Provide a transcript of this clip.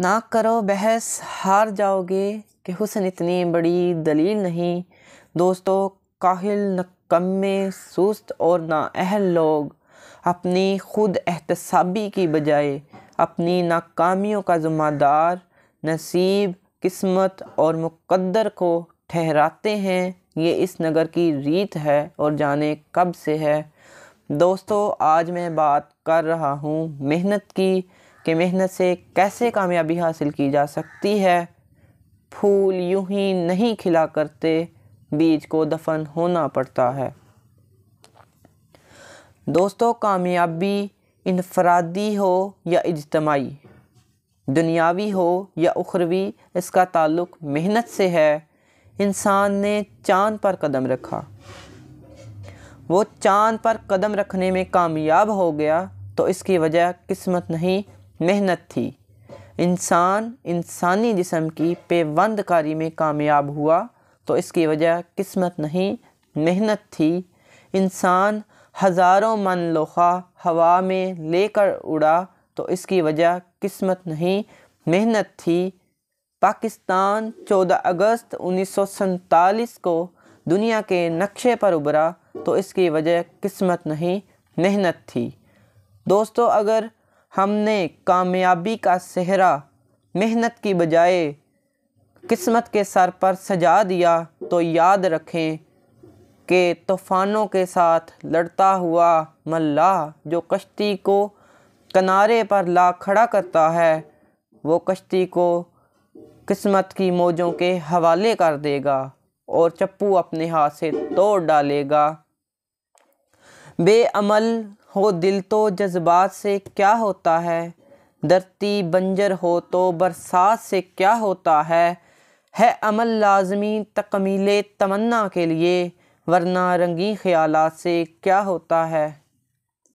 ना करो बहस हार जाओगे कि हुसन इतनी बड़ी दलील नहीं दोस्तों काहिल नकम्मे सुस्त और नाअहल लोग अपनी खुद एहतसाबी की बजाय अपनी नाकामियों का ज़ुम्मेदार नसीब किस्मत और मुकद्दर को ठहराते हैं ये इस नगर की रीत है और जाने कब से है दोस्तों आज मैं बात कर रहा हूँ मेहनत की कि मेहनत से कैसे कामयाबी हासिल की जा सकती है फूल यूं ही नहीं खिला करते बीज को दफन होना पड़ता है दोस्तों कामयाबी इनफरादी हो या इजतमाई दुनियावी हो या उखरवी इसका ताल्लुक मेहनत से है इंसान ने चांद पर कदम रखा वो चांद पर कदम रखने में कामयाब हो गया तो इसकी वजह किस्मत नहीं मेहनत थी इंसान इंसानी जिसम की पेवंदकारी में कामयाब हुआ तो इसकी वजह किस्मत नहीं मेहनत थी इंसान हज़ारों मन लोखा हवा में लेकर उड़ा तो इसकी वजह किस्मत नहीं मेहनत थी पाकिस्तान 14 अगस्त उन्नीस को दुनिया के नक्शे पर उभरा तो इसकी वजह किस्मत नहीं मेहनत थी दोस्तों अगर हमने कामयाबी का सेहरा मेहनत की बजाय किस्मत के सर पर सजा दिया तो याद रखें कि तूफ़ानों के साथ लड़ता हुआ मल्लाह जो कश्ती को किनारे पर ला खड़ा करता है वो कश्ती को किस्मत की मौजों के हवाले कर देगा और चप्पू अपने हाथ से तोड़ डालेगा बेअमल हो दिल तो जज्बात से क्या होता है धरती बंजर हो तो बरसात से क्या होता है है अमल लाजमी तकमील तमन्ना के लिए वरना रंगी ख्याल से क्या होता है